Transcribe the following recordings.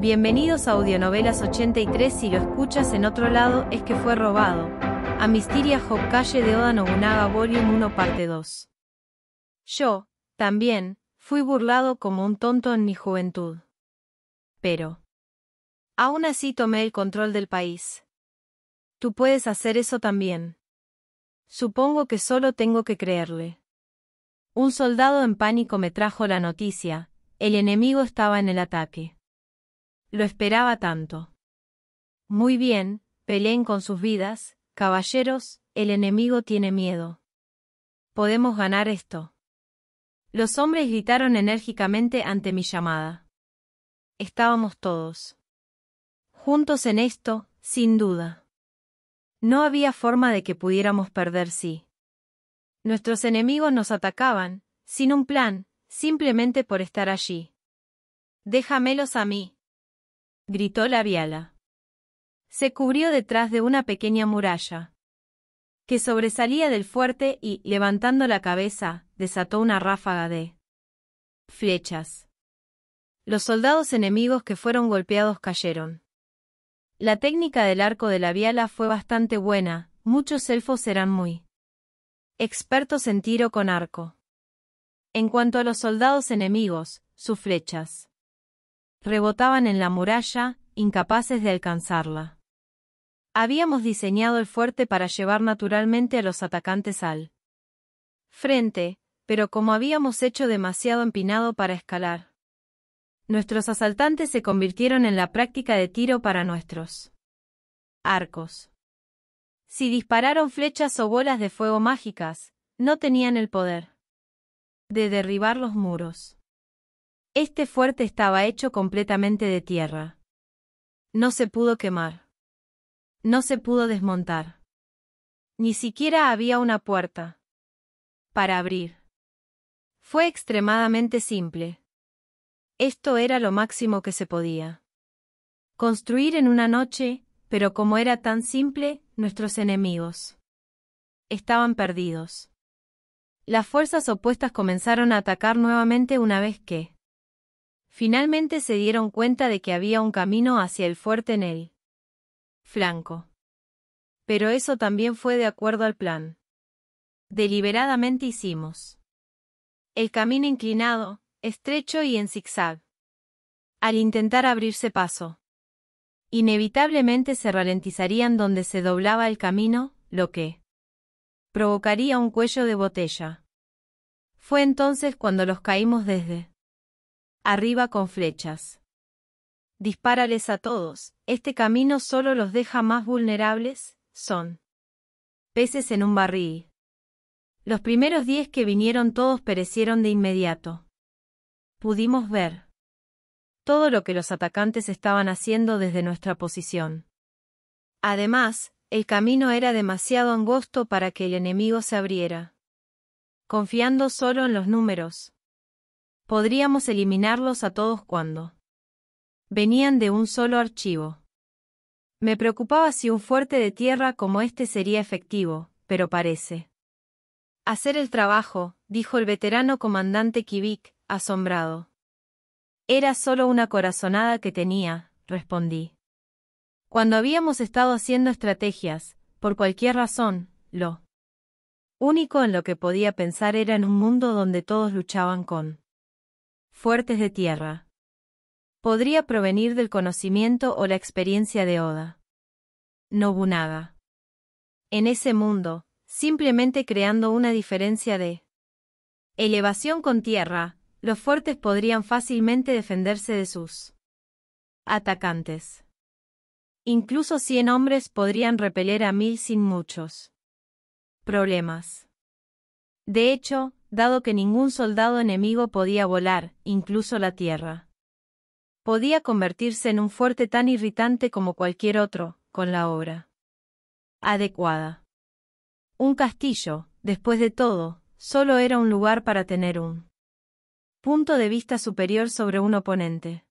Bienvenidos a Audionovelas 83 si lo escuchas en otro lado es que fue robado. A Amistiria Calle de Oda Nobunaga Vol. 1 Parte 2. Yo, también, fui burlado como un tonto en mi juventud. Pero. Aún así tomé el control del país. Tú puedes hacer eso también. Supongo que solo tengo que creerle. Un soldado en pánico me trajo la noticia, el enemigo estaba en el ataque. Lo esperaba tanto. Muy bien, peleen con sus vidas, caballeros, el enemigo tiene miedo. Podemos ganar esto. Los hombres gritaron enérgicamente ante mi llamada. Estábamos todos. Juntos en esto, sin duda. No había forma de que pudiéramos perder sí. Nuestros enemigos nos atacaban, sin un plan, simplemente por estar allí. Déjamelos a mí, gritó la viala. Se cubrió detrás de una pequeña muralla que sobresalía del fuerte y, levantando la cabeza, desató una ráfaga de flechas. Los soldados enemigos que fueron golpeados cayeron. La técnica del arco de la viala fue bastante buena, muchos elfos eran muy expertos en tiro con arco. En cuanto a los soldados enemigos, sus flechas Rebotaban en la muralla, incapaces de alcanzarla. Habíamos diseñado el fuerte para llevar naturalmente a los atacantes al frente, pero como habíamos hecho demasiado empinado para escalar, nuestros asaltantes se convirtieron en la práctica de tiro para nuestros arcos. Si dispararon flechas o bolas de fuego mágicas, no tenían el poder de derribar los muros. Este fuerte estaba hecho completamente de tierra. No se pudo quemar. No se pudo desmontar. Ni siquiera había una puerta. Para abrir. Fue extremadamente simple. Esto era lo máximo que se podía. Construir en una noche, pero como era tan simple, nuestros enemigos estaban perdidos. Las fuerzas opuestas comenzaron a atacar nuevamente una vez que Finalmente se dieron cuenta de que había un camino hacia el fuerte en el flanco. Pero eso también fue de acuerdo al plan. Deliberadamente hicimos el camino inclinado, estrecho y en zigzag. Al intentar abrirse paso, inevitablemente se ralentizarían donde se doblaba el camino, lo que provocaría un cuello de botella. Fue entonces cuando los caímos desde arriba con flechas. Dispárales a todos, este camino solo los deja más vulnerables, son peces en un barril. Los primeros diez que vinieron todos perecieron de inmediato. Pudimos ver todo lo que los atacantes estaban haciendo desde nuestra posición. Además, el camino era demasiado angosto para que el enemigo se abriera. Confiando solo en los números, podríamos eliminarlos a todos cuando venían de un solo archivo. Me preocupaba si un fuerte de tierra como este sería efectivo, pero parece. Hacer el trabajo, dijo el veterano comandante Kivik, asombrado. Era solo una corazonada que tenía, respondí. Cuando habíamos estado haciendo estrategias, por cualquier razón, lo único en lo que podía pensar era en un mundo donde todos luchaban con fuertes de tierra. Podría provenir del conocimiento o la experiencia de Oda. Nobunaga. En ese mundo, simplemente creando una diferencia de elevación con tierra, los fuertes podrían fácilmente defenderse de sus atacantes. Incluso cien hombres podrían repeler a mil sin muchos problemas. De hecho, dado que ningún soldado enemigo podía volar, incluso la tierra. Podía convertirse en un fuerte tan irritante como cualquier otro, con la obra adecuada. Un castillo, después de todo, solo era un lugar para tener un punto de vista superior sobre un oponente.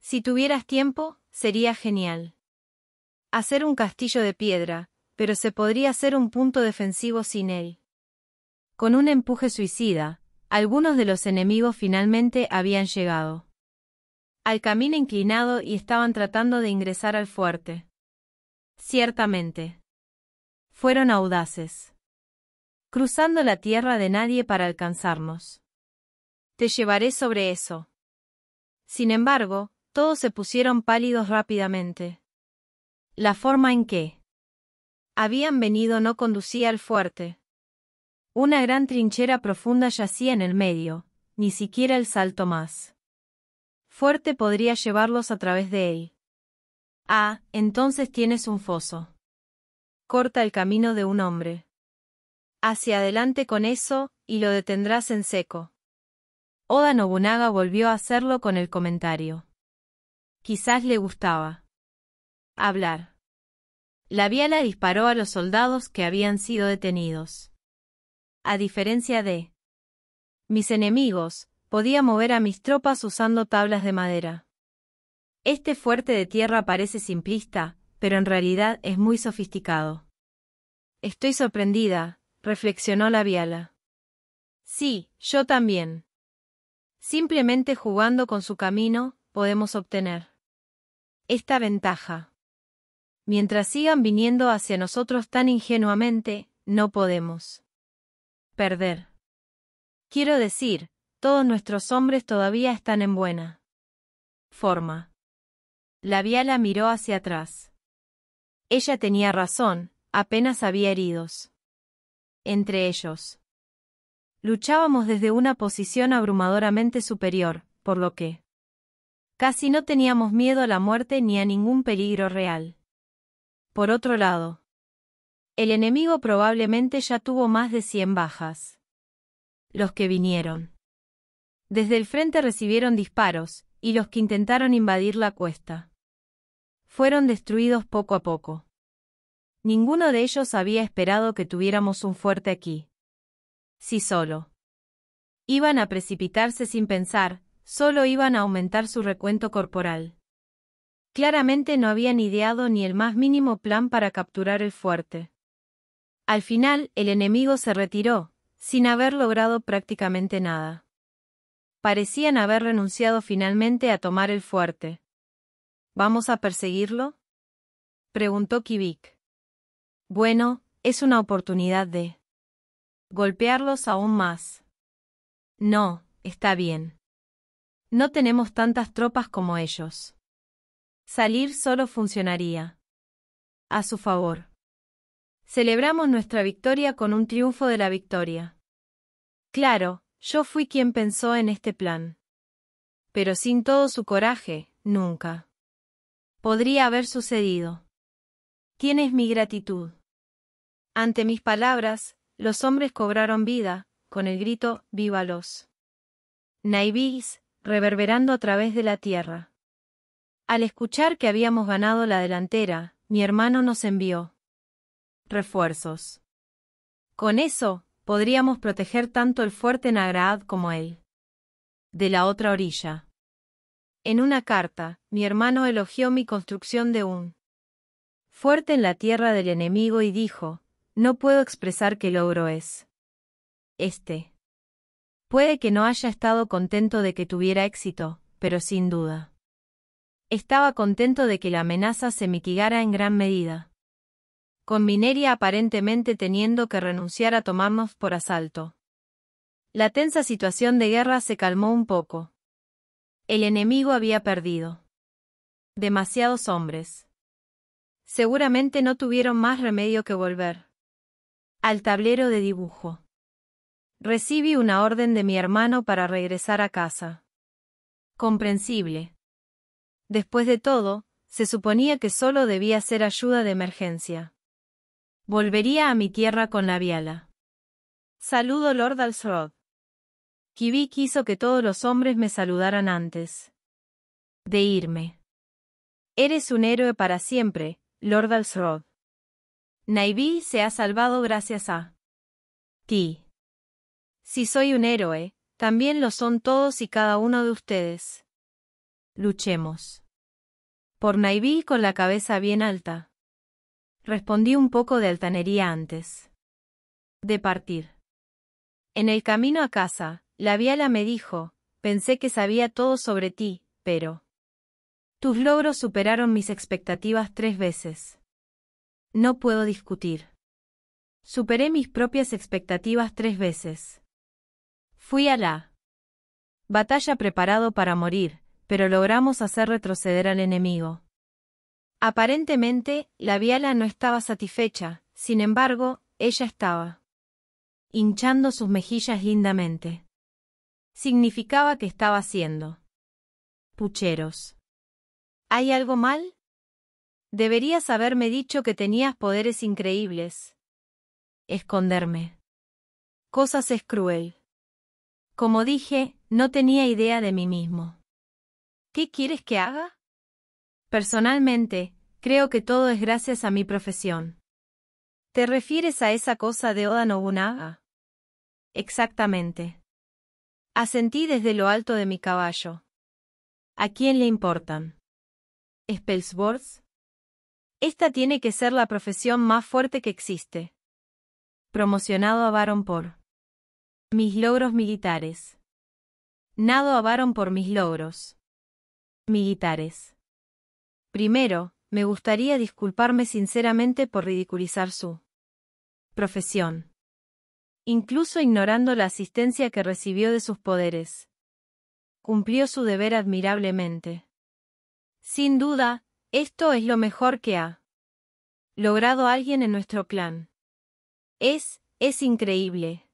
Si tuvieras tiempo, sería genial. Hacer un castillo de piedra, pero se podría hacer un punto defensivo sin él. Con un empuje suicida, algunos de los enemigos finalmente habían llegado. Al camino inclinado y estaban tratando de ingresar al fuerte. Ciertamente. Fueron audaces. Cruzando la tierra de nadie para alcanzarnos. Te llevaré sobre eso. Sin embargo, todos se pusieron pálidos rápidamente. La forma en que habían venido no conducía al fuerte. Una gran trinchera profunda yacía en el medio, ni siquiera el salto más. Fuerte podría llevarlos a través de él. Ah, entonces tienes un foso. Corta el camino de un hombre. Hacia adelante con eso, y lo detendrás en seco. Oda Nobunaga volvió a hacerlo con el comentario. Quizás le gustaba. Hablar. La viala disparó a los soldados que habían sido detenidos a diferencia de mis enemigos, podía mover a mis tropas usando tablas de madera. Este fuerte de tierra parece simplista, pero en realidad es muy sofisticado. Estoy sorprendida, reflexionó la Viala. Sí, yo también. Simplemente jugando con su camino, podemos obtener esta ventaja. Mientras sigan viniendo hacia nosotros tan ingenuamente, no podemos perder. Quiero decir, todos nuestros hombres todavía están en buena forma. La viala miró hacia atrás. Ella tenía razón, apenas había heridos. Entre ellos. Luchábamos desde una posición abrumadoramente superior, por lo que casi no teníamos miedo a la muerte ni a ningún peligro real. Por otro lado, el enemigo probablemente ya tuvo más de 100 bajas. Los que vinieron. Desde el frente recibieron disparos, y los que intentaron invadir la cuesta. Fueron destruidos poco a poco. Ninguno de ellos había esperado que tuviéramos un fuerte aquí. Si solo. Iban a precipitarse sin pensar, solo iban a aumentar su recuento corporal. Claramente no habían ideado ni el más mínimo plan para capturar el fuerte. Al final, el enemigo se retiró, sin haber logrado prácticamente nada. Parecían haber renunciado finalmente a tomar el fuerte. ¿Vamos a perseguirlo? preguntó Kivik. Bueno, es una oportunidad de golpearlos aún más. No, está bien. No tenemos tantas tropas como ellos. Salir solo funcionaría. A su favor. Celebramos nuestra victoria con un triunfo de la victoria. Claro, yo fui quien pensó en este plan. Pero sin todo su coraje, nunca. Podría haber sucedido. Tienes mi gratitud. Ante mis palabras, los hombres cobraron vida, con el grito Vívalos. Naibis, reverberando a través de la tierra. Al escuchar que habíamos ganado la delantera, mi hermano nos envió refuerzos. Con eso, podríamos proteger tanto el fuerte Nagraad como él. De la otra orilla. En una carta, mi hermano elogió mi construcción de un fuerte en la tierra del enemigo y dijo, no puedo expresar qué logro es. Este. Puede que no haya estado contento de que tuviera éxito, pero sin duda. Estaba contento de que la amenaza se mitigara en gran medida con Mineria aparentemente teniendo que renunciar a tomarnos por asalto. La tensa situación de guerra se calmó un poco. El enemigo había perdido. Demasiados hombres. Seguramente no tuvieron más remedio que volver. Al tablero de dibujo. Recibí una orden de mi hermano para regresar a casa. Comprensible. Después de todo, se suponía que solo debía ser ayuda de emergencia. Volvería a mi tierra con la viala. Saludo Lord Alsrod. Kibi quiso que todos los hombres me saludaran antes. De irme. Eres un héroe para siempre, Lord Alsrod. Naiví se ha salvado gracias a ti. Si soy un héroe, también lo son todos y cada uno de ustedes. Luchemos. Por Naiví con la cabeza bien alta. Respondí un poco de altanería antes. De partir. En el camino a casa, la viala me dijo, pensé que sabía todo sobre ti, pero... Tus logros superaron mis expectativas tres veces. No puedo discutir. Superé mis propias expectativas tres veces. Fui a la batalla preparado para morir, pero logramos hacer retroceder al enemigo. Aparentemente, la Viala no estaba satisfecha, sin embargo, ella estaba hinchando sus mejillas lindamente. Significaba que estaba haciendo pucheros. ¿Hay algo mal? Deberías haberme dicho que tenías poderes increíbles. Esconderme. Cosas es cruel. Como dije, no tenía idea de mí mismo. ¿Qué quieres que haga? Personalmente, creo que todo es gracias a mi profesión. ¿Te refieres a esa cosa de Oda Nobunaga? Exactamente. Asentí desde lo alto de mi caballo. ¿A quién le importan? espelsworth Esta tiene que ser la profesión más fuerte que existe. Promocionado a Baron por mis logros militares. Nado a Baron por mis logros militares. Primero, me gustaría disculparme sinceramente por ridiculizar su profesión. Incluso ignorando la asistencia que recibió de sus poderes. Cumplió su deber admirablemente. Sin duda, esto es lo mejor que ha logrado alguien en nuestro clan. Es, es increíble.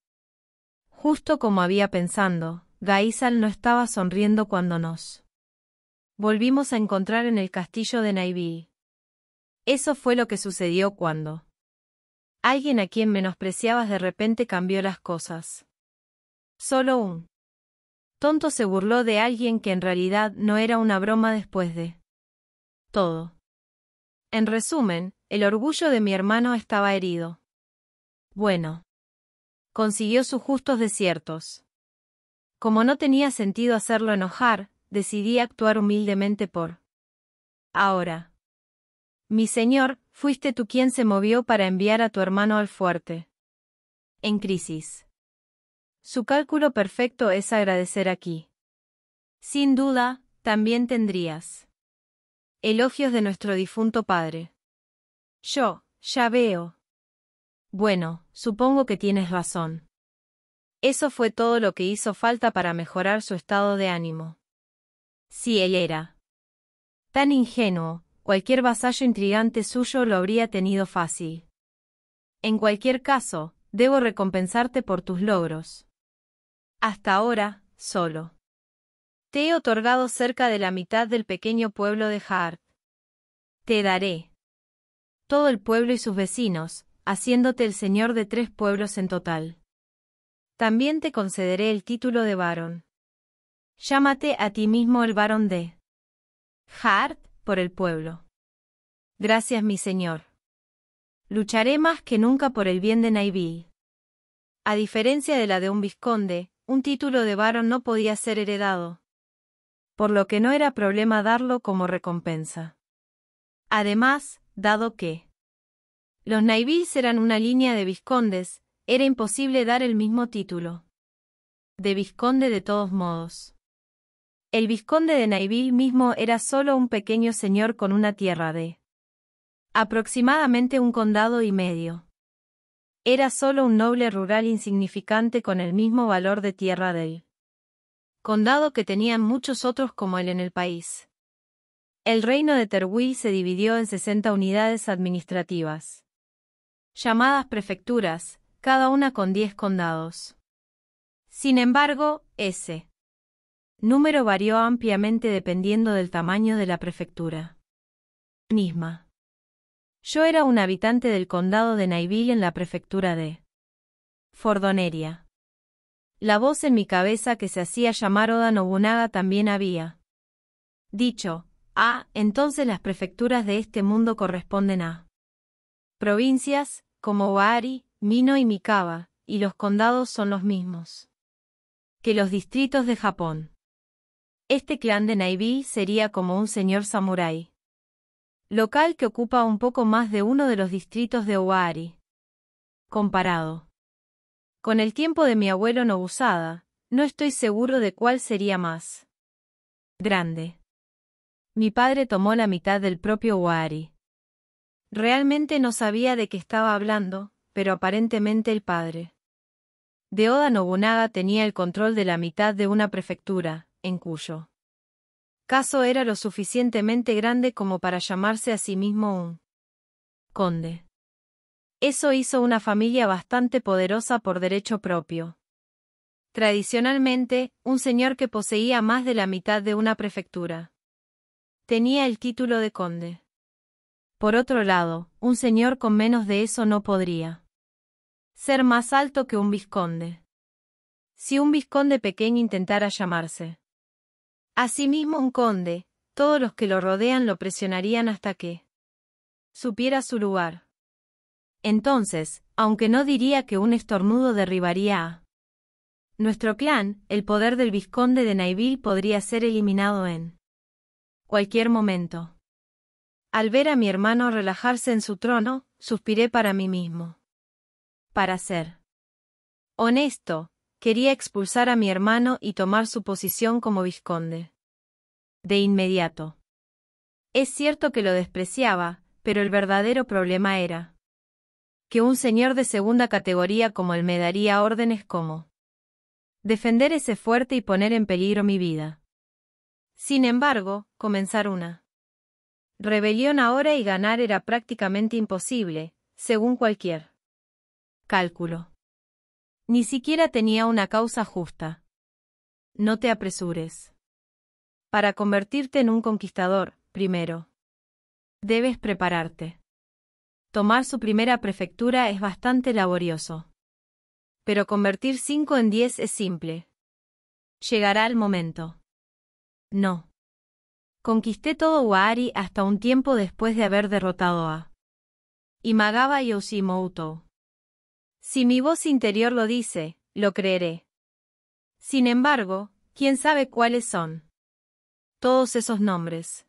Justo como había pensando, Gaisal no estaba sonriendo cuando nos Volvimos a encontrar en el castillo de Naiví. Eso fue lo que sucedió cuando. Alguien a quien menospreciabas de repente cambió las cosas. Solo un tonto se burló de alguien que en realidad no era una broma después de todo. En resumen, el orgullo de mi hermano estaba herido. Bueno. Consiguió sus justos desiertos. Como no tenía sentido hacerlo enojar, decidí actuar humildemente por. Ahora. Mi señor, fuiste tú quien se movió para enviar a tu hermano al fuerte. En crisis. Su cálculo perfecto es agradecer aquí. Sin duda, también tendrías. Elogios de nuestro difunto padre. Yo, ya veo. Bueno, supongo que tienes razón. Eso fue todo lo que hizo falta para mejorar su estado de ánimo si él era tan ingenuo, cualquier vasallo intrigante suyo lo habría tenido fácil. En cualquier caso, debo recompensarte por tus logros. Hasta ahora, solo. Te he otorgado cerca de la mitad del pequeño pueblo de Hart. Te daré todo el pueblo y sus vecinos, haciéndote el señor de tres pueblos en total. También te concederé el título de varón. Llámate a ti mismo el varón de Hart por el pueblo. Gracias, mi señor. Lucharé más que nunca por el bien de Naiví. A diferencia de la de un vizconde, un título de varón no podía ser heredado, por lo que no era problema darlo como recompensa. Además, dado que los naibís eran una línea de vizcondes, era imposible dar el mismo título de vizconde de todos modos. El vizconde de Naiville mismo era solo un pequeño señor con una tierra de aproximadamente un condado y medio. Era solo un noble rural insignificante con el mismo valor de tierra del condado que tenían muchos otros como él en el país. El reino de Terwil se dividió en 60 unidades administrativas, llamadas prefecturas, cada una con 10 condados. Sin embargo, ese número varió ampliamente dependiendo del tamaño de la prefectura. misma. Yo era un habitante del condado de Naiville en la prefectura de Fordoneria. La voz en mi cabeza que se hacía llamar Oda Nobunaga también había dicho, ah, entonces las prefecturas de este mundo corresponden a provincias, como Wari, Mino y Mikawa, y los condados son los mismos que los distritos de Japón. Este clan de Naibí sería como un señor samurái. Local que ocupa un poco más de uno de los distritos de Owari. Comparado. Con el tiempo de mi abuelo Nobusada, no estoy seguro de cuál sería más. Grande. Mi padre tomó la mitad del propio Owari. Realmente no sabía de qué estaba hablando, pero aparentemente el padre. De Oda Nobunaga tenía el control de la mitad de una prefectura, en cuyo caso era lo suficientemente grande como para llamarse a sí mismo un conde. Eso hizo una familia bastante poderosa por derecho propio. Tradicionalmente, un señor que poseía más de la mitad de una prefectura tenía el título de conde. Por otro lado, un señor con menos de eso no podría ser más alto que un vizconde. Si un vizconde pequeño intentara llamarse Asimismo un conde, todos los que lo rodean lo presionarían hasta que supiera su lugar. Entonces, aunque no diría que un estornudo derribaría a nuestro clan, el poder del vizconde de Naiville podría ser eliminado en cualquier momento. Al ver a mi hermano relajarse en su trono, suspiré para mí mismo. Para ser honesto, Quería expulsar a mi hermano y tomar su posición como vizconde. De inmediato. Es cierto que lo despreciaba, pero el verdadero problema era que un señor de segunda categoría como él me daría órdenes como defender ese fuerte y poner en peligro mi vida. Sin embargo, comenzar una rebelión ahora y ganar era prácticamente imposible, según cualquier cálculo. Ni siquiera tenía una causa justa. No te apresures. Para convertirte en un conquistador, primero. Debes prepararte. Tomar su primera prefectura es bastante laborioso. Pero convertir cinco en diez es simple. Llegará el momento. No. Conquisté todo Wari hasta un tiempo después de haber derrotado a Imagawa y si mi voz interior lo dice, lo creeré. Sin embargo, quién sabe cuáles son. Todos esos nombres.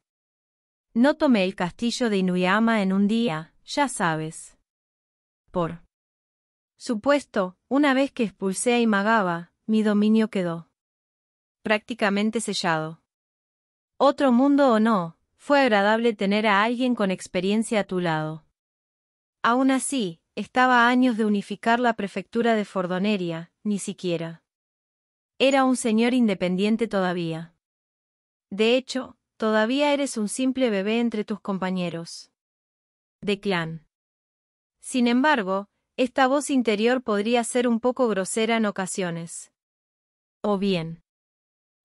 No tomé el castillo de Inuyama en un día, ya sabes. Por supuesto, una vez que expulsé a Imagaba, mi dominio quedó prácticamente sellado. Otro mundo o no, fue agradable tener a alguien con experiencia a tu lado. Aún así, estaba años de unificar la prefectura de Fordoneria, ni siquiera. Era un señor independiente todavía. De hecho, todavía eres un simple bebé entre tus compañeros. De clan. Sin embargo, esta voz interior podría ser un poco grosera en ocasiones. O bien.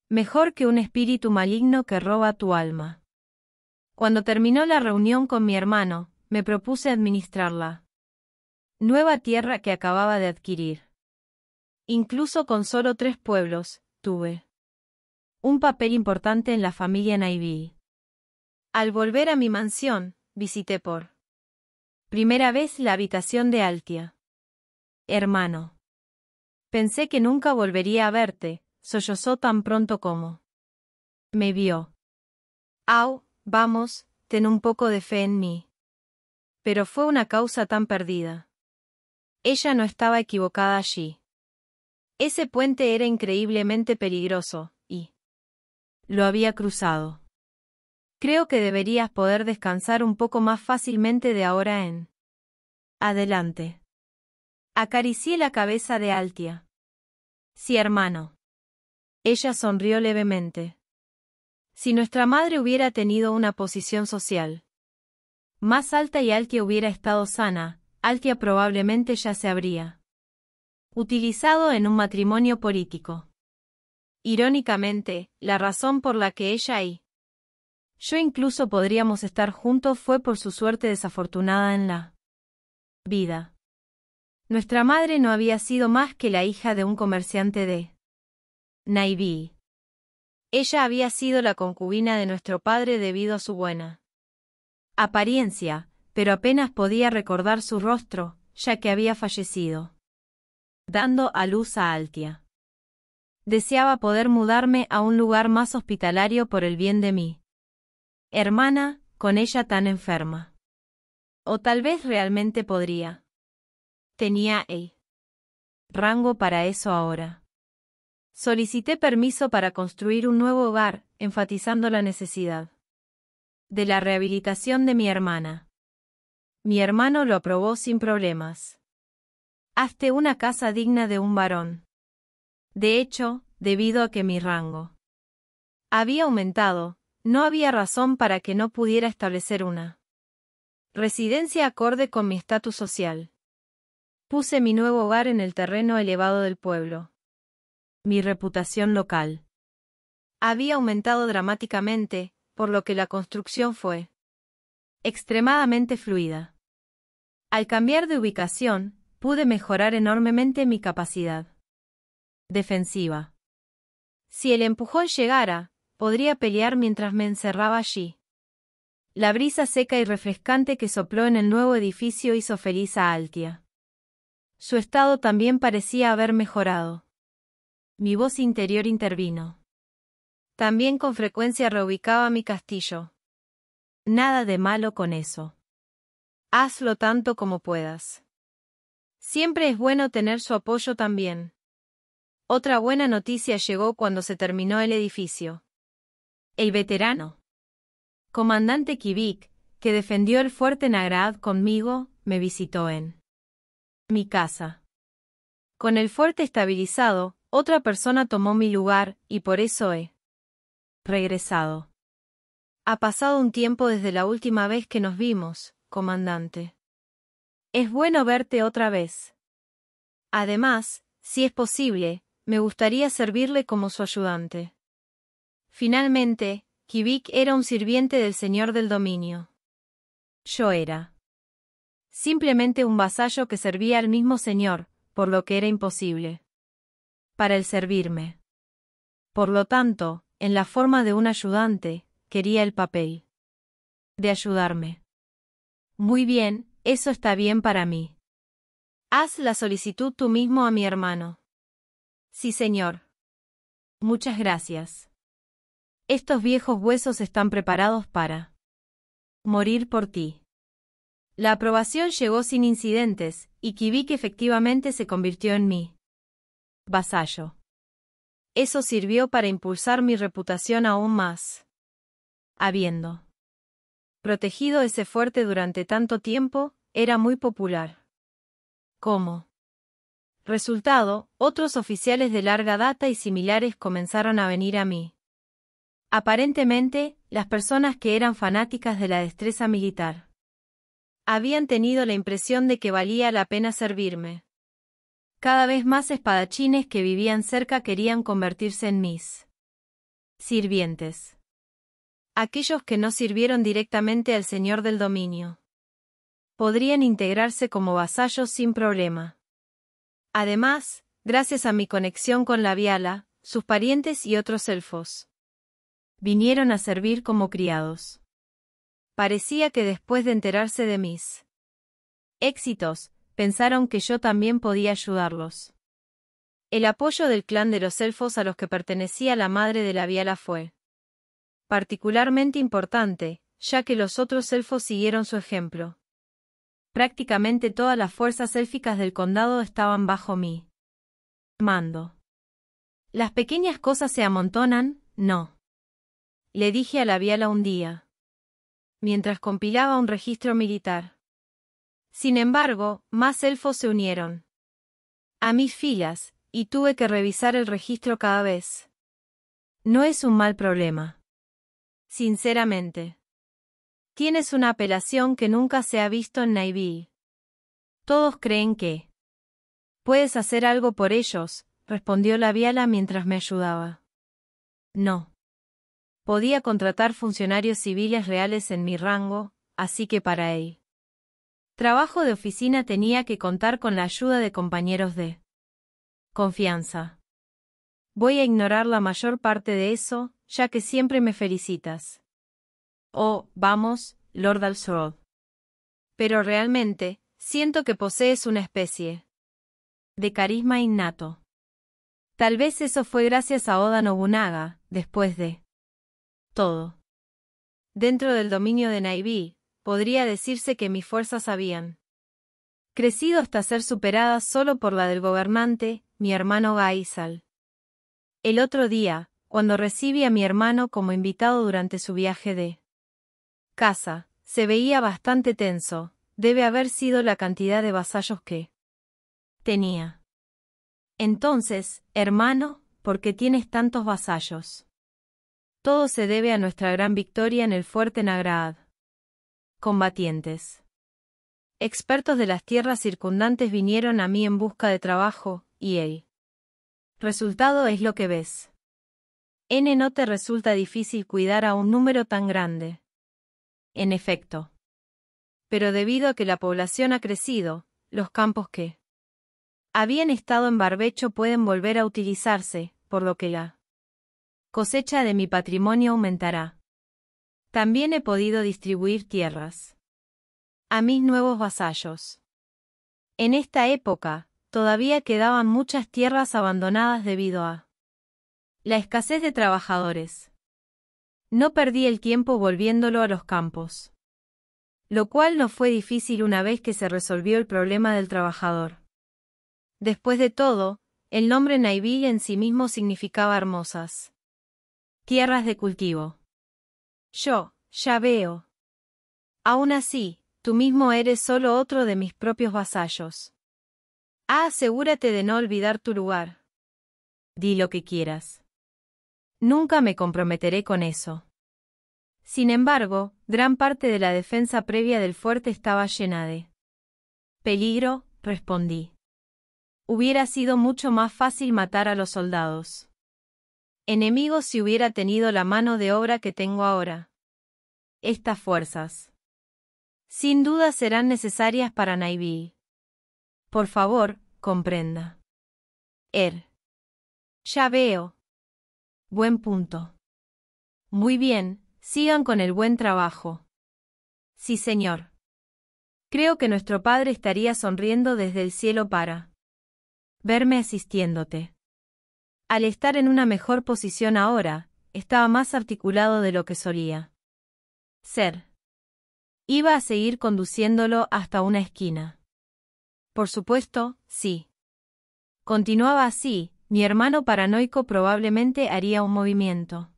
Mejor que un espíritu maligno que roba tu alma. Cuando terminó la reunión con mi hermano, me propuse administrarla nueva tierra que acababa de adquirir. Incluso con solo tres pueblos, tuve un papel importante en la familia Naibi. Al volver a mi mansión, visité por primera vez la habitación de Altia. Hermano. Pensé que nunca volvería a verte, sollozó tan pronto como me vio. Au, vamos, ten un poco de fe en mí. Pero fue una causa tan perdida. Ella no estaba equivocada allí. Ese puente era increíblemente peligroso, y... Lo había cruzado. Creo que deberías poder descansar un poco más fácilmente de ahora en... Adelante. Acaricié la cabeza de Altia. Sí, hermano. Ella sonrió levemente. Si nuestra madre hubiera tenido una posición social más alta y Altia hubiera estado sana, Altia probablemente ya se habría utilizado en un matrimonio político. Irónicamente, la razón por la que ella y yo incluso podríamos estar juntos fue por su suerte desafortunada en la vida. Nuestra madre no había sido más que la hija de un comerciante de Naiví. Ella había sido la concubina de nuestro padre debido a su buena apariencia, pero apenas podía recordar su rostro, ya que había fallecido. Dando a luz a Altia. Deseaba poder mudarme a un lugar más hospitalario por el bien de mí. hermana, con ella tan enferma. O tal vez realmente podría. Tenía el rango para eso ahora. Solicité permiso para construir un nuevo hogar, enfatizando la necesidad de la rehabilitación de mi hermana. Mi hermano lo aprobó sin problemas. Hazte una casa digna de un varón. De hecho, debido a que mi rango había aumentado, no había razón para que no pudiera establecer una residencia acorde con mi estatus social. Puse mi nuevo hogar en el terreno elevado del pueblo. Mi reputación local había aumentado dramáticamente, por lo que la construcción fue extremadamente fluida. Al cambiar de ubicación, pude mejorar enormemente mi capacidad defensiva. Si el empujón llegara, podría pelear mientras me encerraba allí. La brisa seca y refrescante que sopló en el nuevo edificio hizo feliz a Altia. Su estado también parecía haber mejorado. Mi voz interior intervino. También con frecuencia reubicaba mi castillo. Nada de malo con eso. Hazlo tanto como puedas. Siempre es bueno tener su apoyo también. Otra buena noticia llegó cuando se terminó el edificio. El veterano. Comandante Kivik, que defendió el fuerte Nagrad conmigo, me visitó en mi casa. Con el fuerte estabilizado, otra persona tomó mi lugar, y por eso he regresado. Ha pasado un tiempo desde la última vez que nos vimos, comandante. Es bueno verte otra vez. Además, si es posible, me gustaría servirle como su ayudante. Finalmente, Kivik era un sirviente del señor del dominio. Yo era. Simplemente un vasallo que servía al mismo señor, por lo que era imposible. Para el servirme. Por lo tanto, en la forma de un ayudante, quería el papel. De ayudarme. Muy bien, eso está bien para mí. Haz la solicitud tú mismo a mi hermano. Sí, señor. Muchas gracias. Estos viejos huesos están preparados para morir por ti. La aprobación llegó sin incidentes, y Kivik efectivamente se convirtió en mí. Vasallo. Eso sirvió para impulsar mi reputación aún más habiendo protegido ese fuerte durante tanto tiempo, era muy popular. ¿Cómo? resultado, otros oficiales de larga data y similares comenzaron a venir a mí. Aparentemente, las personas que eran fanáticas de la destreza militar habían tenido la impresión de que valía la pena servirme. Cada vez más espadachines que vivían cerca querían convertirse en mis sirvientes aquellos que no sirvieron directamente al señor del dominio. Podrían integrarse como vasallos sin problema. Además, gracias a mi conexión con la Viala, sus parientes y otros elfos vinieron a servir como criados. Parecía que después de enterarse de mis éxitos, pensaron que yo también podía ayudarlos. El apoyo del clan de los elfos a los que pertenecía la madre de la Viala fue particularmente importante, ya que los otros elfos siguieron su ejemplo. Prácticamente todas las fuerzas élficas del condado estaban bajo mi mando. Las pequeñas cosas se amontonan, no. Le dije a la Viala un día, mientras compilaba un registro militar. Sin embargo, más elfos se unieron a mis filas, y tuve que revisar el registro cada vez. No es un mal problema. Sinceramente. Tienes una apelación que nunca se ha visto en Naiví. Todos creen que. Puedes hacer algo por ellos, respondió la viala mientras me ayudaba. No. Podía contratar funcionarios civiles reales en mi rango, así que para él. Trabajo de oficina tenía que contar con la ayuda de compañeros de confianza. Voy a ignorar la mayor parte de eso, ya que siempre me felicitas. Oh, vamos, Lord Althorod. Pero realmente, siento que posees una especie de carisma innato. Tal vez eso fue gracias a Oda Nobunaga, después de todo. Dentro del dominio de Naibí, podría decirse que mis fuerzas habían crecido hasta ser superadas solo por la del gobernante, mi hermano Gaisal. El otro día, cuando recibí a mi hermano como invitado durante su viaje de casa, se veía bastante tenso, debe haber sido la cantidad de vasallos que tenía. Entonces, hermano, ¿por qué tienes tantos vasallos? Todo se debe a nuestra gran victoria en el fuerte Nagrad. Combatientes. Expertos de las tierras circundantes vinieron a mí en busca de trabajo, y el resultado es lo que ves. N no te resulta difícil cuidar a un número tan grande. En efecto. Pero debido a que la población ha crecido, los campos que habían estado en barbecho pueden volver a utilizarse, por lo que la cosecha de mi patrimonio aumentará. También he podido distribuir tierras a mis nuevos vasallos. En esta época, todavía quedaban muchas tierras abandonadas debido a la escasez de trabajadores. No perdí el tiempo volviéndolo a los campos. Lo cual no fue difícil una vez que se resolvió el problema del trabajador. Después de todo, el nombre Naiví en sí mismo significaba hermosas. Tierras de cultivo. Yo, ya veo. Aún así, tú mismo eres solo otro de mis propios vasallos. Ah, asegúrate de no olvidar tu lugar. Di lo que quieras. Nunca me comprometeré con eso. Sin embargo, gran parte de la defensa previa del fuerte estaba llena de peligro, respondí. Hubiera sido mucho más fácil matar a los soldados. Enemigos si hubiera tenido la mano de obra que tengo ahora. Estas fuerzas. Sin duda serán necesarias para Naiví. Por favor, comprenda. Er. Ya veo, Buen punto. Muy bien, sigan con el buen trabajo. Sí, señor. Creo que nuestro Padre estaría sonriendo desde el cielo para verme asistiéndote. Al estar en una mejor posición ahora, estaba más articulado de lo que solía ser. Iba a seguir conduciéndolo hasta una esquina. Por supuesto, sí. Continuaba así, mi hermano paranoico probablemente haría un movimiento.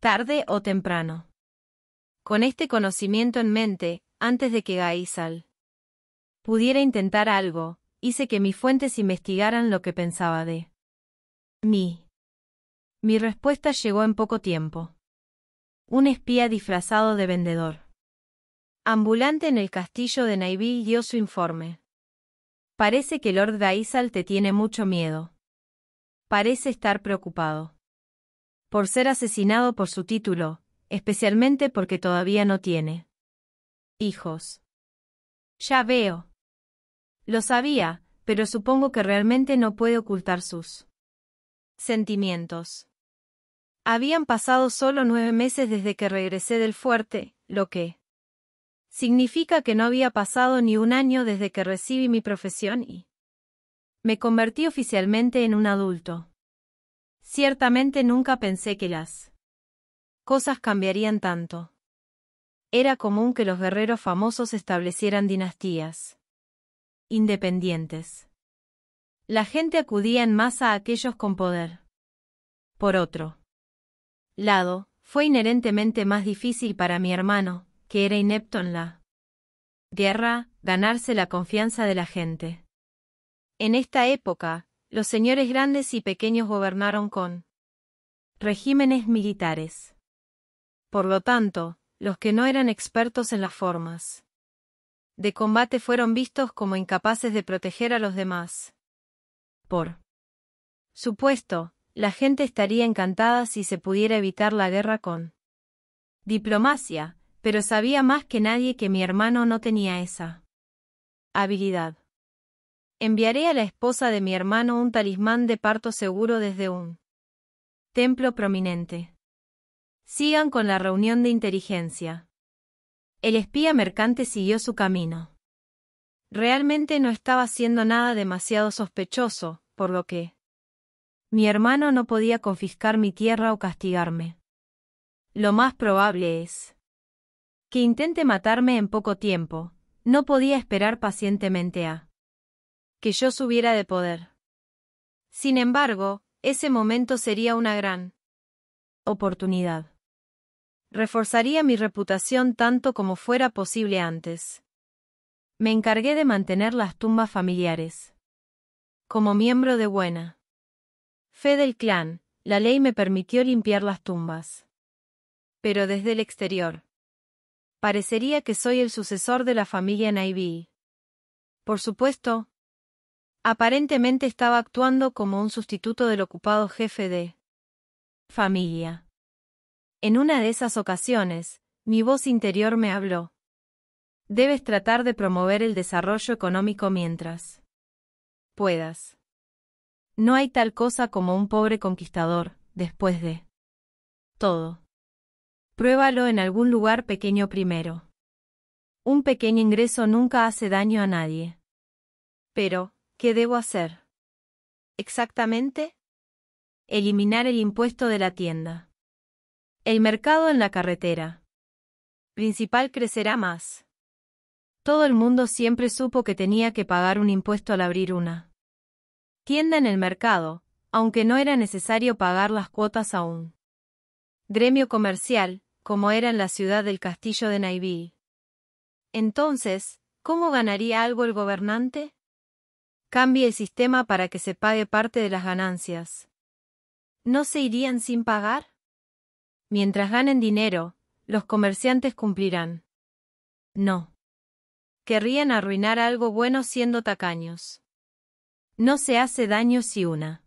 Tarde o temprano. Con este conocimiento en mente, antes de que Gaisal pudiera intentar algo, hice que mis fuentes investigaran lo que pensaba de mí. Mi respuesta llegó en poco tiempo. Un espía disfrazado de vendedor. Ambulante en el castillo de Naiví dio su informe. Parece que Lord Gaisal te tiene mucho miedo parece estar preocupado por ser asesinado por su título, especialmente porque todavía no tiene hijos. Ya veo. Lo sabía, pero supongo que realmente no puede ocultar sus sentimientos. Habían pasado solo nueve meses desde que regresé del fuerte, lo que significa que no había pasado ni un año desde que recibí mi profesión y me convertí oficialmente en un adulto. Ciertamente nunca pensé que las cosas cambiarían tanto. Era común que los guerreros famosos establecieran dinastías independientes. La gente acudía en masa a aquellos con poder. Por otro lado, fue inherentemente más difícil para mi hermano, que era inepto la guerra, ganarse la confianza de la gente. En esta época, los señores grandes y pequeños gobernaron con regímenes militares. Por lo tanto, los que no eran expertos en las formas de combate fueron vistos como incapaces de proteger a los demás. Por supuesto, la gente estaría encantada si se pudiera evitar la guerra con diplomacia, pero sabía más que nadie que mi hermano no tenía esa habilidad enviaré a la esposa de mi hermano un talismán de parto seguro desde un templo prominente. Sigan con la reunión de inteligencia. El espía mercante siguió su camino. Realmente no estaba haciendo nada demasiado sospechoso, por lo que mi hermano no podía confiscar mi tierra o castigarme. Lo más probable es que intente matarme en poco tiempo. No podía esperar pacientemente a que yo subiera de poder. Sin embargo, ese momento sería una gran oportunidad. Reforzaría mi reputación tanto como fuera posible antes. Me encargué de mantener las tumbas familiares. Como miembro de buena fe del clan, la ley me permitió limpiar las tumbas. Pero desde el exterior. Parecería que soy el sucesor de la familia Naibi. Por supuesto, Aparentemente estaba actuando como un sustituto del ocupado jefe de familia. En una de esas ocasiones, mi voz interior me habló. Debes tratar de promover el desarrollo económico mientras puedas. No hay tal cosa como un pobre conquistador, después de todo. Pruébalo en algún lugar pequeño primero. Un pequeño ingreso nunca hace daño a nadie. Pero, ¿Qué debo hacer? Exactamente. Eliminar el impuesto de la tienda. El mercado en la carretera. Principal crecerá más. Todo el mundo siempre supo que tenía que pagar un impuesto al abrir una tienda en el mercado, aunque no era necesario pagar las cuotas aún. Gremio comercial, como era en la ciudad del castillo de Naiví. Entonces, ¿cómo ganaría algo el gobernante? cambie el sistema para que se pague parte de las ganancias. ¿No se irían sin pagar? Mientras ganen dinero, los comerciantes cumplirán. No. Querrían arruinar algo bueno siendo tacaños. No se hace daño si una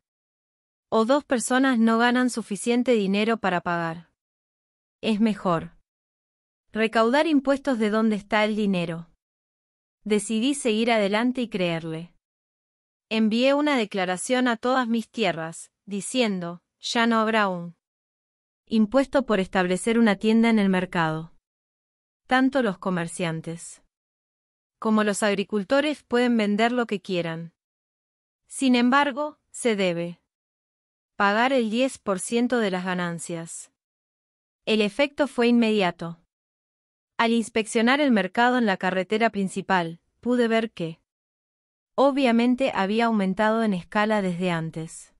o dos personas no ganan suficiente dinero para pagar. Es mejor recaudar impuestos de donde está el dinero. Decidí seguir adelante y creerle. Envié una declaración a todas mis tierras, diciendo, ya no habrá un impuesto por establecer una tienda en el mercado. Tanto los comerciantes como los agricultores pueden vender lo que quieran. Sin embargo, se debe pagar el 10% de las ganancias. El efecto fue inmediato. Al inspeccionar el mercado en la carretera principal, pude ver que obviamente había aumentado en escala desde antes.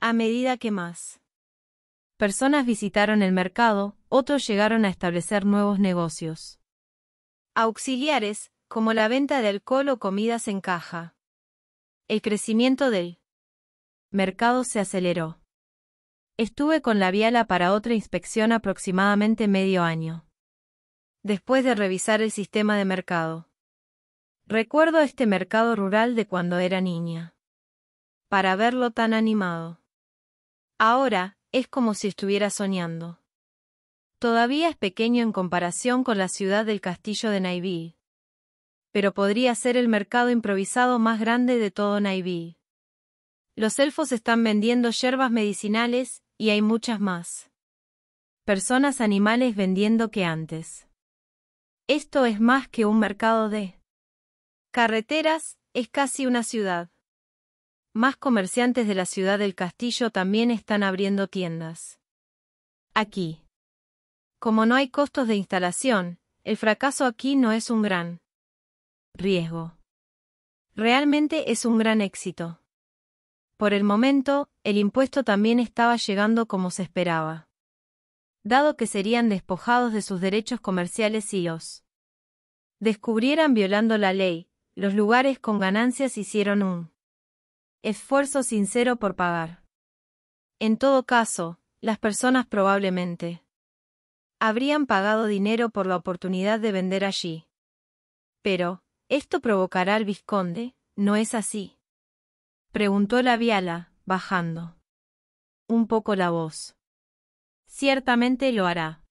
A medida que más personas visitaron el mercado, otros llegaron a establecer nuevos negocios. Auxiliares, como la venta de alcohol o comidas en caja. El crecimiento del mercado se aceleró. Estuve con la viala para otra inspección aproximadamente medio año. Después de revisar el sistema de mercado, Recuerdo este mercado rural de cuando era niña. Para verlo tan animado. Ahora, es como si estuviera soñando. Todavía es pequeño en comparación con la ciudad del castillo de Naiví. Pero podría ser el mercado improvisado más grande de todo Naiví. Los elfos están vendiendo hierbas medicinales, y hay muchas más. Personas animales vendiendo que antes. Esto es más que un mercado de Carreteras, es casi una ciudad. Más comerciantes de la ciudad del castillo también están abriendo tiendas. Aquí. Como no hay costos de instalación, el fracaso aquí no es un gran riesgo. Realmente es un gran éxito. Por el momento, el impuesto también estaba llegando como se esperaba. Dado que serían despojados de sus derechos comerciales si os descubrieran violando la ley, los lugares con ganancias hicieron un esfuerzo sincero por pagar. En todo caso, las personas probablemente habrían pagado dinero por la oportunidad de vender allí. Pero, ¿esto provocará al vizconde? ¿No es así? Preguntó la viala, bajando un poco la voz. Ciertamente lo hará.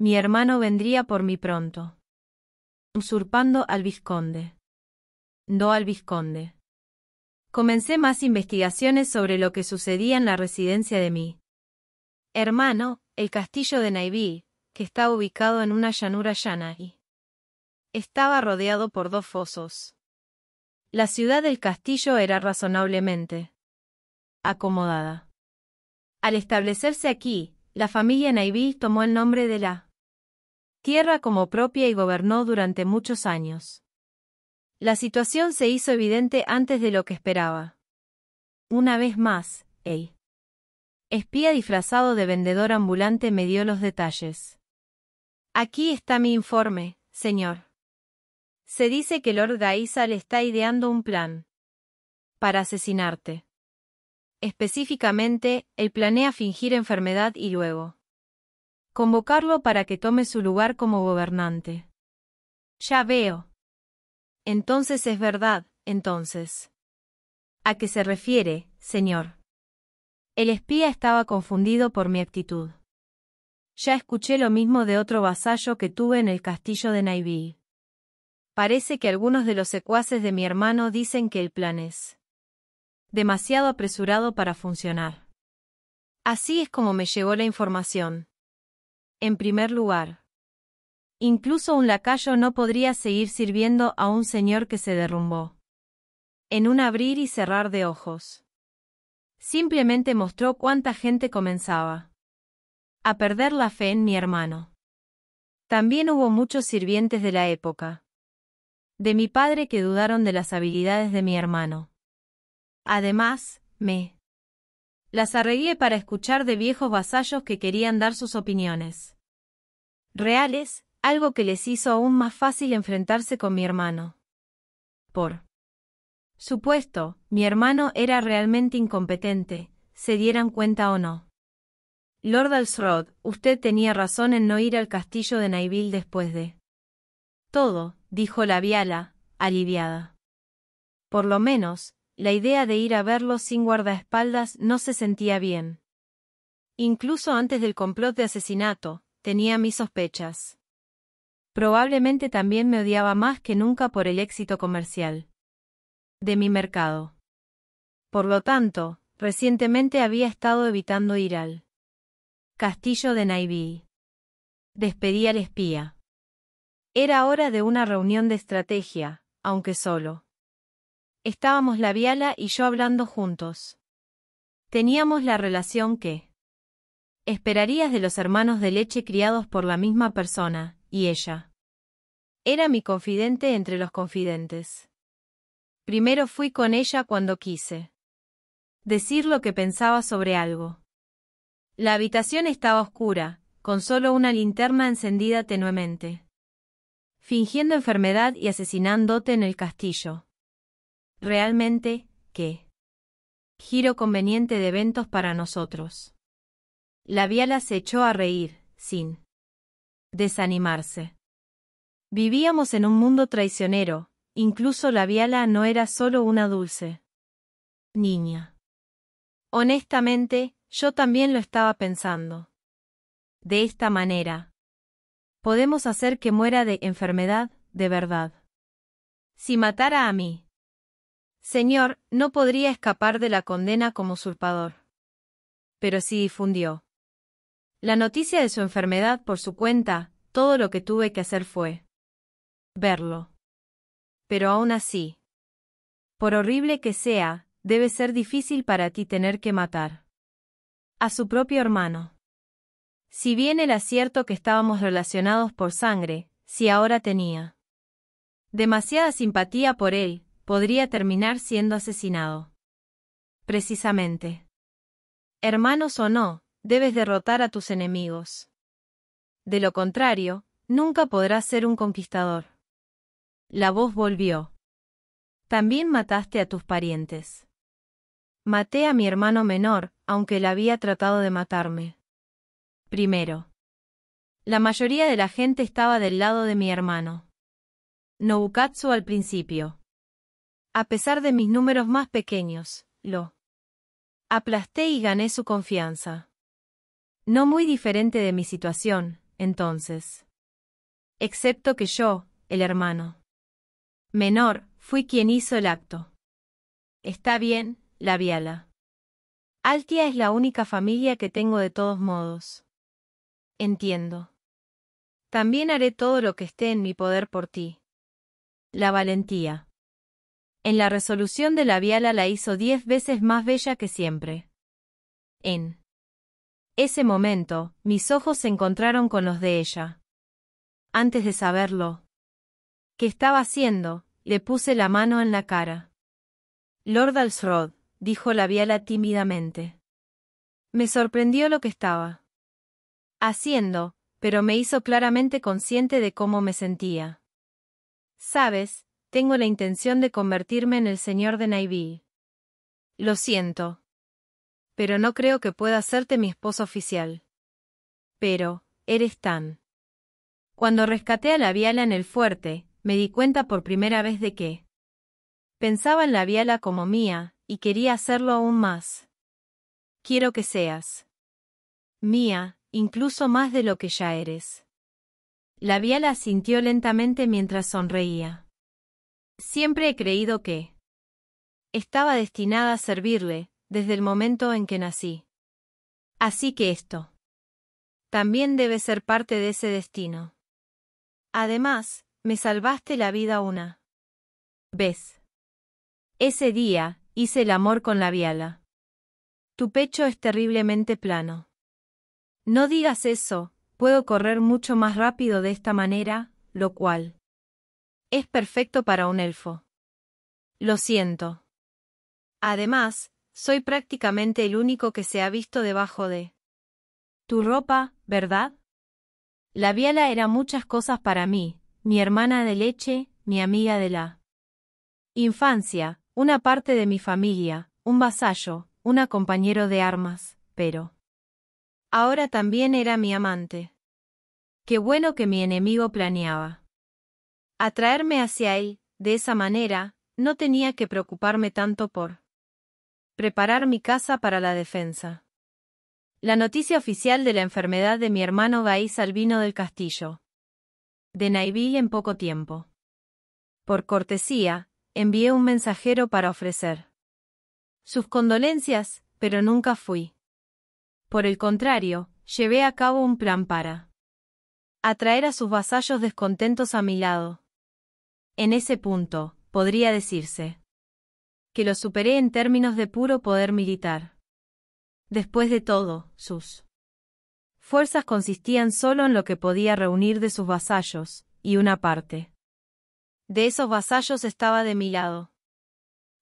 Mi hermano vendría por mí pronto. Usurpando al vizconde do al vizconde. Comencé más investigaciones sobre lo que sucedía en la residencia de mi hermano, el castillo de Naiví, que está ubicado en una llanura llana y estaba rodeado por dos fosos. La ciudad del castillo era razonablemente acomodada. Al establecerse aquí, la familia Naiví tomó el nombre de la tierra como propia y gobernó durante muchos años. La situación se hizo evidente antes de lo que esperaba. Una vez más, Ey. Espía disfrazado de vendedor ambulante me dio los detalles. Aquí está mi informe, señor. Se dice que Lord Gaisal le está ideando un plan. Para asesinarte. Específicamente, él planea fingir enfermedad y luego convocarlo para que tome su lugar como gobernante. Ya veo, entonces es verdad, entonces. ¿A qué se refiere, señor? El espía estaba confundido por mi actitud. Ya escuché lo mismo de otro vasallo que tuve en el castillo de Naiví. Parece que algunos de los secuaces de mi hermano dicen que el plan es demasiado apresurado para funcionar. Así es como me llegó la información. En primer lugar, Incluso un lacayo no podría seguir sirviendo a un señor que se derrumbó. En un abrir y cerrar de ojos. Simplemente mostró cuánta gente comenzaba a perder la fe en mi hermano. También hubo muchos sirvientes de la época. De mi padre que dudaron de las habilidades de mi hermano. Además, me las arregué para escuchar de viejos vasallos que querían dar sus opiniones. Reales, algo que les hizo aún más fácil enfrentarse con mi hermano. Por supuesto, mi hermano era realmente incompetente, se dieran cuenta o no. Lord Alsrod, usted tenía razón en no ir al castillo de Naiville después de todo, dijo la Viala, aliviada. Por lo menos, la idea de ir a verlo sin guardaespaldas no se sentía bien. Incluso antes del complot de asesinato, tenía mis sospechas. Probablemente también me odiaba más que nunca por el éxito comercial de mi mercado. Por lo tanto, recientemente había estado evitando ir al castillo de Naiví. Despedí al espía. Era hora de una reunión de estrategia, aunque solo. Estábamos la Viala y yo hablando juntos. Teníamos la relación que esperarías de los hermanos de leche criados por la misma persona, y ella. Era mi confidente entre los confidentes. Primero fui con ella cuando quise. Decir lo que pensaba sobre algo. La habitación estaba oscura, con solo una linterna encendida tenuemente. Fingiendo enfermedad y asesinándote en el castillo. Realmente, ¿qué? Giro conveniente de eventos para nosotros. La viala se echó a reír, sin Desanimarse. Vivíamos en un mundo traicionero, incluso la viala no era solo una dulce. Niña. Honestamente, yo también lo estaba pensando. De esta manera. Podemos hacer que muera de enfermedad, de verdad. Si matara a mí. Señor, no podría escapar de la condena como usurpador. Pero sí difundió. La noticia de su enfermedad por su cuenta, todo lo que tuve que hacer fue verlo. Pero aún así, por horrible que sea, debe ser difícil para ti tener que matar a su propio hermano. Si bien era cierto que estábamos relacionados por sangre, si ahora tenía demasiada simpatía por él, podría terminar siendo asesinado. Precisamente. Hermanos o no, debes derrotar a tus enemigos. De lo contrario, nunca podrás ser un conquistador. La voz volvió. También mataste a tus parientes. Maté a mi hermano menor, aunque él había tratado de matarme. Primero. La mayoría de la gente estaba del lado de mi hermano. Nobukatsu al principio. A pesar de mis números más pequeños, lo aplasté y gané su confianza. No muy diferente de mi situación, entonces. Excepto que yo, el hermano menor, fui quien hizo el acto. Está bien, la viala. Altia es la única familia que tengo de todos modos. Entiendo. También haré todo lo que esté en mi poder por ti. La valentía. En la resolución de la viala la hizo diez veces más bella que siempre. En ese momento, mis ojos se encontraron con los de ella. Antes de saberlo, ¿qué estaba haciendo? Le puse la mano en la cara. Lord Alsrod, dijo la viala tímidamente. Me sorprendió lo que estaba haciendo, pero me hizo claramente consciente de cómo me sentía. Sabes, tengo la intención de convertirme en el señor de Naiví. Lo siento. Pero no creo que pueda serte mi esposo oficial. Pero, eres tan. Cuando rescaté a la Viala en el fuerte, me di cuenta por primera vez de que pensaba en la Viala como mía, y quería hacerlo aún más. Quiero que seas mía, incluso más de lo que ya eres. La Viala sintió lentamente mientras sonreía. Siempre he creído que estaba destinada a servirle, desde el momento en que nací. Así que esto también debe ser parte de ese destino. Además, me salvaste la vida una vez. Ese día, hice el amor con la viala. Tu pecho es terriblemente plano. No digas eso, puedo correr mucho más rápido de esta manera, lo cual es perfecto para un elfo. Lo siento. Además, soy prácticamente el único que se ha visto debajo de tu ropa, ¿verdad? La Viala era muchas cosas para mí, mi hermana de leche, mi amiga de la infancia, una parte de mi familia, un vasallo, una compañero de armas, pero ahora también era mi amante. Qué bueno que mi enemigo planeaba atraerme hacia él, de esa manera, no tenía que preocuparme tanto por Preparar mi casa para la defensa. La noticia oficial de la enfermedad de mi hermano al Albino del Castillo. De Naiví en poco tiempo. Por cortesía, envié un mensajero para ofrecer sus condolencias, pero nunca fui. Por el contrario, llevé a cabo un plan para atraer a sus vasallos descontentos a mi lado. En ese punto, podría decirse que lo superé en términos de puro poder militar. Después de todo, sus fuerzas consistían solo en lo que podía reunir de sus vasallos, y una parte. De esos vasallos estaba de mi lado.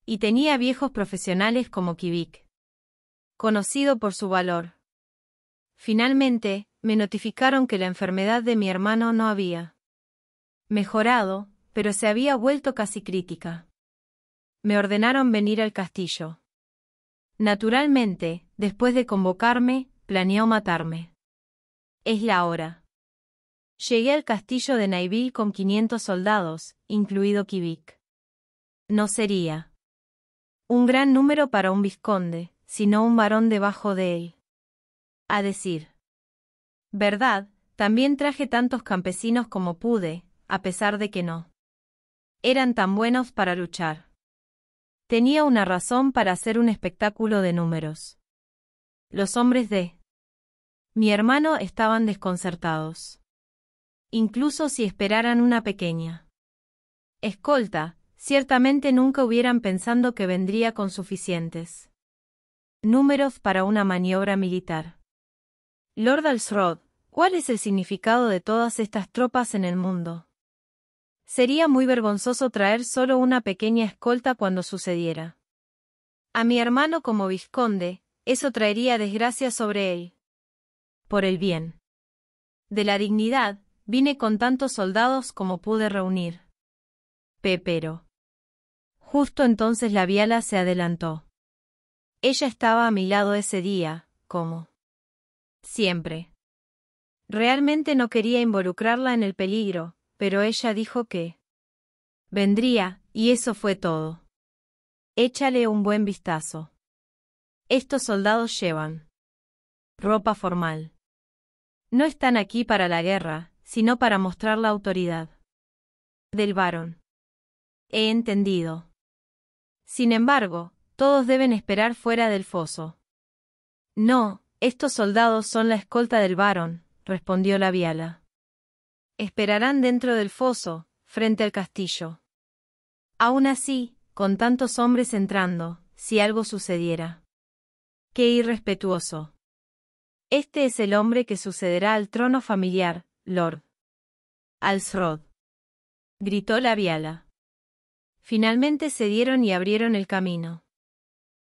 Y tenía viejos profesionales como Kivik. Conocido por su valor. Finalmente, me notificaron que la enfermedad de mi hermano no había mejorado, pero se había vuelto casi crítica me ordenaron venir al castillo. Naturalmente, después de convocarme, planeó matarme. Es la hora. Llegué al castillo de Naiville con 500 soldados, incluido Kivik. No sería un gran número para un vizconde, sino un varón debajo de él. A decir verdad, también traje tantos campesinos como pude, a pesar de que no eran tan buenos para luchar. Tenía una razón para hacer un espectáculo de números. Los hombres de mi hermano estaban desconcertados. Incluso si esperaran una pequeña escolta, ciertamente nunca hubieran pensado que vendría con suficientes números para una maniobra militar. Lord Alsrod, ¿cuál es el significado de todas estas tropas en el mundo? Sería muy vergonzoso traer solo una pequeña escolta cuando sucediera. A mi hermano como vizconde, eso traería desgracia sobre él. Por el bien. De la dignidad, vine con tantos soldados como pude reunir. Pepero. Justo entonces la viala se adelantó. Ella estaba a mi lado ese día, como siempre. Realmente no quería involucrarla en el peligro, pero ella dijo que vendría, y eso fue todo. Échale un buen vistazo. Estos soldados llevan ropa formal. No están aquí para la guerra, sino para mostrar la autoridad del varón. He entendido. Sin embargo, todos deben esperar fuera del foso. No, estos soldados son la escolta del barón, respondió la viala. Esperarán dentro del foso, frente al castillo. Aún así, con tantos hombres entrando, si algo sucediera. Qué irrespetuoso. Este es el hombre que sucederá al trono familiar, Lord. Alsrod. Gritó la viala. Finalmente se dieron y abrieron el camino.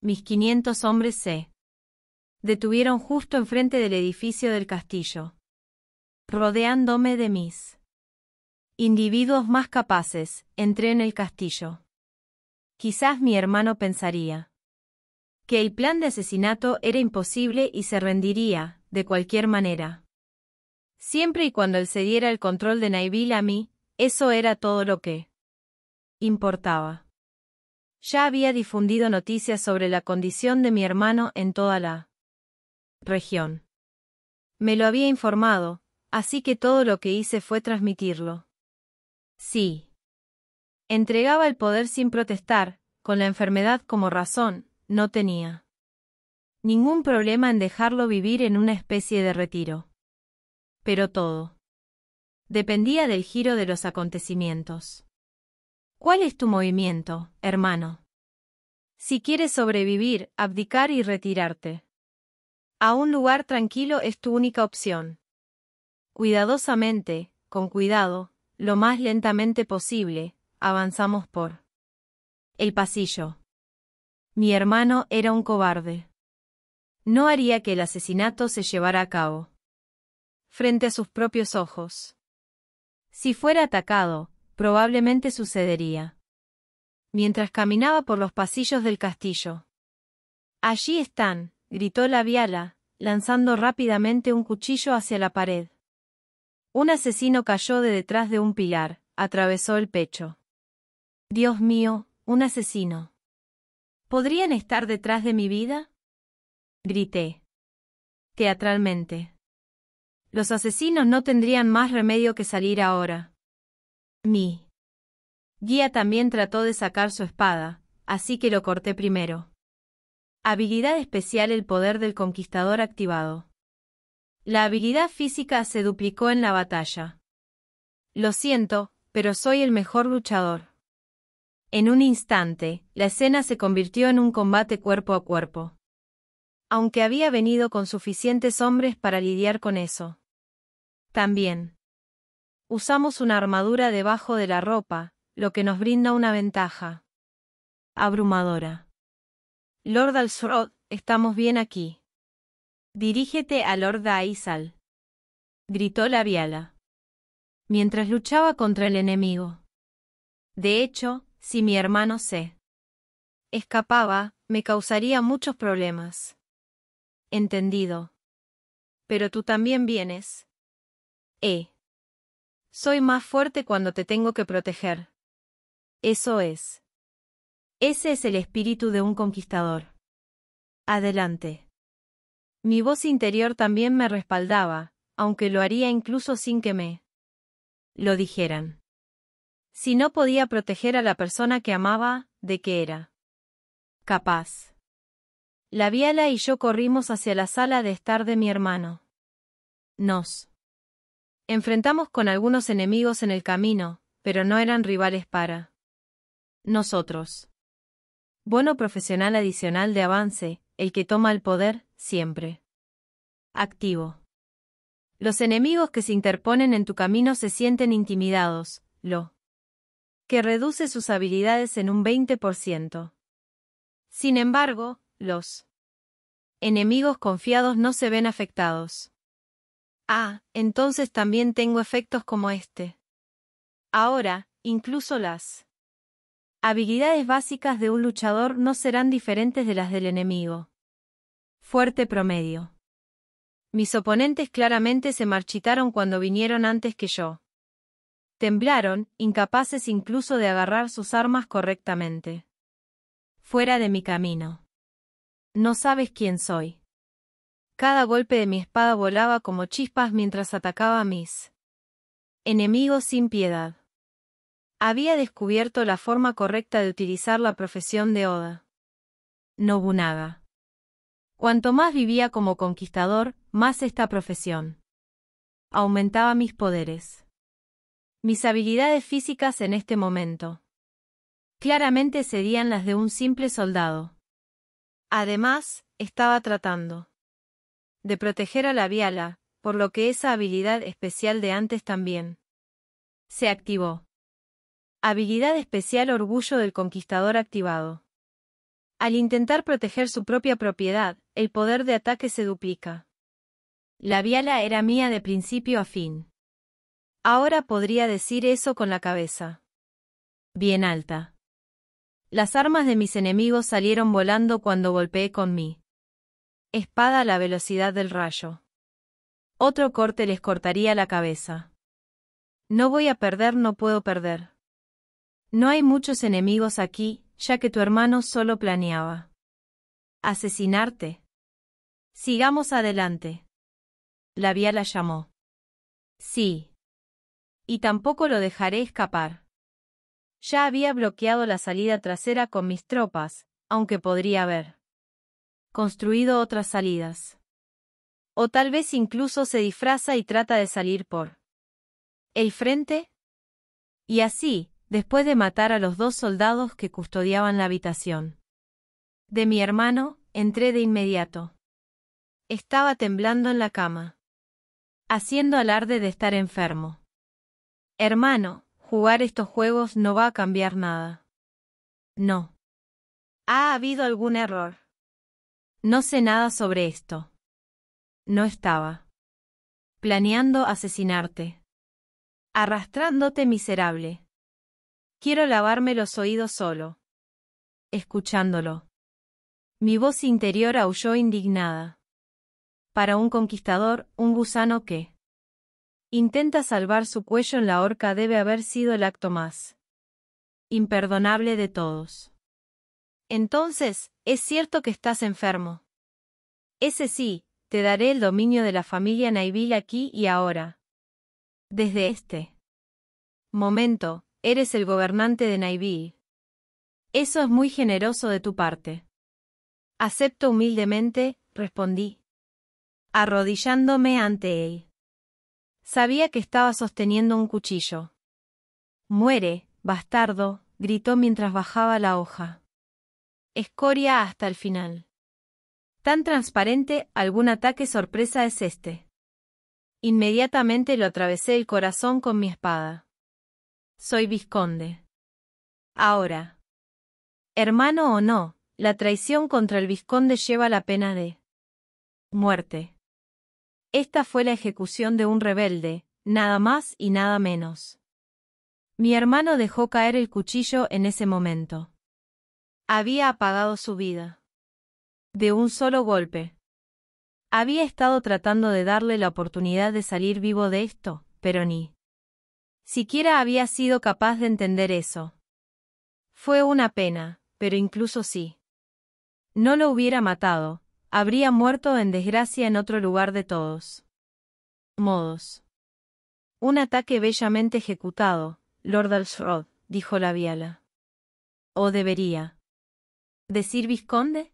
Mis quinientos hombres se detuvieron justo enfrente del edificio del castillo rodeándome de mis individuos más capaces, entré en el castillo. Quizás mi hermano pensaría que el plan de asesinato era imposible y se rendiría, de cualquier manera. Siempre y cuando él cediera el control de Naivil a mí, eso era todo lo que importaba. Ya había difundido noticias sobre la condición de mi hermano en toda la región. Me lo había informado, Así que todo lo que hice fue transmitirlo. Sí. Entregaba el poder sin protestar, con la enfermedad como razón, no tenía ningún problema en dejarlo vivir en una especie de retiro. Pero todo dependía del giro de los acontecimientos. ¿Cuál es tu movimiento, hermano? Si quieres sobrevivir, abdicar y retirarte. A un lugar tranquilo es tu única opción. Cuidadosamente, con cuidado, lo más lentamente posible, avanzamos por el pasillo. Mi hermano era un cobarde. No haría que el asesinato se llevara a cabo. Frente a sus propios ojos. Si fuera atacado, probablemente sucedería. Mientras caminaba por los pasillos del castillo. Allí están, gritó la viala, lanzando rápidamente un cuchillo hacia la pared. Un asesino cayó de detrás de un pilar, atravesó el pecho. Dios mío, un asesino. ¿Podrían estar detrás de mi vida? Grité. Teatralmente. Los asesinos no tendrían más remedio que salir ahora. Mi guía también trató de sacar su espada, así que lo corté primero. Habilidad especial el poder del conquistador activado. La habilidad física se duplicó en la batalla. Lo siento, pero soy el mejor luchador. En un instante, la escena se convirtió en un combate cuerpo a cuerpo. Aunque había venido con suficientes hombres para lidiar con eso. También. Usamos una armadura debajo de la ropa, lo que nos brinda una ventaja. Abrumadora. Lord Alsorod, estamos bien aquí. Dirígete a Lord Aizal. Gritó la viala. Mientras luchaba contra el enemigo. De hecho, si mi hermano se escapaba, me causaría muchos problemas. Entendido. Pero tú también vienes. Eh. Soy más fuerte cuando te tengo que proteger. Eso es. Ese es el espíritu de un conquistador. Adelante. Mi voz interior también me respaldaba, aunque lo haría incluso sin que me lo dijeran. Si no podía proteger a la persona que amaba, ¿de qué era? Capaz. La Viala y yo corrimos hacia la sala de estar de mi hermano. Nos enfrentamos con algunos enemigos en el camino, pero no eran rivales para nosotros. Bueno profesional adicional de avance, el que toma el poder, siempre. Activo. Los enemigos que se interponen en tu camino se sienten intimidados, lo que reduce sus habilidades en un 20%. Sin embargo, los enemigos confiados no se ven afectados. Ah, entonces también tengo efectos como este. Ahora, incluso las habilidades básicas de un luchador no serán diferentes de las del enemigo fuerte promedio. Mis oponentes claramente se marchitaron cuando vinieron antes que yo. Temblaron, incapaces incluso de agarrar sus armas correctamente. Fuera de mi camino. No sabes quién soy. Cada golpe de mi espada volaba como chispas mientras atacaba a mis enemigos sin piedad. Había descubierto la forma correcta de utilizar la profesión de Oda. Nobunaga. Cuanto más vivía como conquistador, más esta profesión aumentaba mis poderes. Mis habilidades físicas en este momento claramente serían las de un simple soldado. Además, estaba tratando de proteger a la Viala, por lo que esa habilidad especial de antes también se activó. Habilidad especial Orgullo del Conquistador activado. Al intentar proteger su propia propiedad, el poder de ataque se duplica. La viala era mía de principio a fin. Ahora podría decir eso con la cabeza. Bien alta. Las armas de mis enemigos salieron volando cuando golpeé con mi espada a la velocidad del rayo. Otro corte les cortaría la cabeza. No voy a perder, no puedo perder. No hay muchos enemigos aquí, ya que tu hermano solo planeaba asesinarte. Sigamos adelante. La vía la llamó. Sí. Y tampoco lo dejaré escapar. Ya había bloqueado la salida trasera con mis tropas, aunque podría haber construido otras salidas. O tal vez incluso se disfraza y trata de salir por el frente. Y así, después de matar a los dos soldados que custodiaban la habitación. De mi hermano, entré de inmediato. Estaba temblando en la cama, haciendo alarde de estar enfermo. Hermano, jugar estos juegos no va a cambiar nada. No. Ha habido algún error. No sé nada sobre esto. No estaba. Planeando asesinarte. Arrastrándote miserable. Quiero lavarme los oídos solo. Escuchándolo. Mi voz interior aulló indignada. Para un conquistador, un gusano que intenta salvar su cuello en la horca debe haber sido el acto más imperdonable de todos. Entonces, es cierto que estás enfermo. Ese sí, te daré el dominio de la familia Naivil aquí y ahora. Desde este momento, Eres el gobernante de Naiví. Eso es muy generoso de tu parte. Acepto humildemente, respondí. Arrodillándome ante él. Sabía que estaba sosteniendo un cuchillo. Muere, bastardo, gritó mientras bajaba la hoja. Escoria hasta el final. Tan transparente, algún ataque sorpresa es este. Inmediatamente lo atravesé el corazón con mi espada soy vizconde. Ahora. Hermano o no, la traición contra el vizconde lleva la pena de muerte. Esta fue la ejecución de un rebelde, nada más y nada menos. Mi hermano dejó caer el cuchillo en ese momento. Había apagado su vida. De un solo golpe. Había estado tratando de darle la oportunidad de salir vivo de esto, pero ni Siquiera había sido capaz de entender eso. Fue una pena, pero incluso sí. No lo hubiera matado, habría muerto en desgracia en otro lugar de todos. Modos. Un ataque bellamente ejecutado, Lord Alshrod, dijo la viala. O debería. ¿Decir Visconde?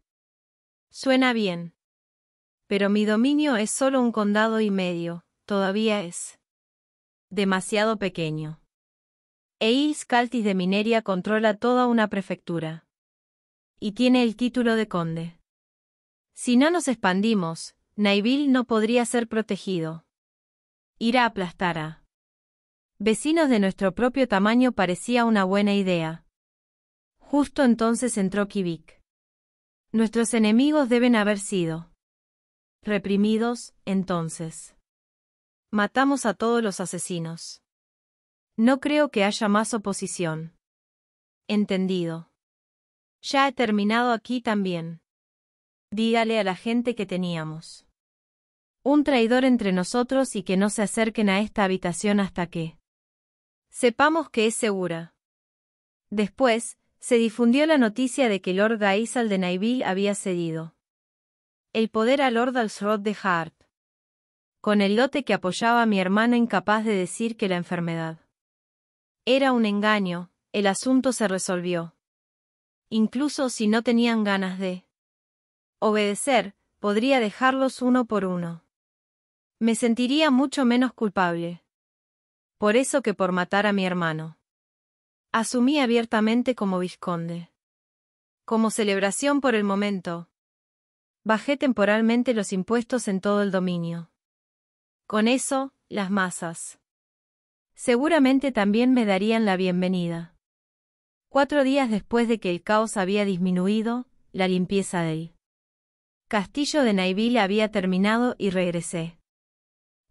Suena bien. Pero mi dominio es solo un condado y medio, todavía es demasiado pequeño. Eis Caltis de Mineria controla toda una prefectura. Y tiene el título de conde. Si no nos expandimos, Naivil no podría ser protegido. Irá a aplastar a vecinos de nuestro propio tamaño parecía una buena idea. Justo entonces entró Kivik. Nuestros enemigos deben haber sido reprimidos, entonces. Matamos a todos los asesinos. No creo que haya más oposición. Entendido. Ya he terminado aquí también. Dígale a la gente que teníamos. Un traidor entre nosotros y que no se acerquen a esta habitación hasta que sepamos que es segura. Después, se difundió la noticia de que Lord Gaisal de Naibil había cedido el poder a Lord Alsrod de Hart con el lote que apoyaba a mi hermana incapaz de decir que la enfermedad. Era un engaño, el asunto se resolvió. Incluso si no tenían ganas de obedecer, podría dejarlos uno por uno. Me sentiría mucho menos culpable. Por eso que por matar a mi hermano. Asumí abiertamente como vizconde. Como celebración por el momento. Bajé temporalmente los impuestos en todo el dominio. Con eso, las masas. Seguramente también me darían la bienvenida. Cuatro días después de que el caos había disminuido, la limpieza del castillo de Naiville había terminado y regresé.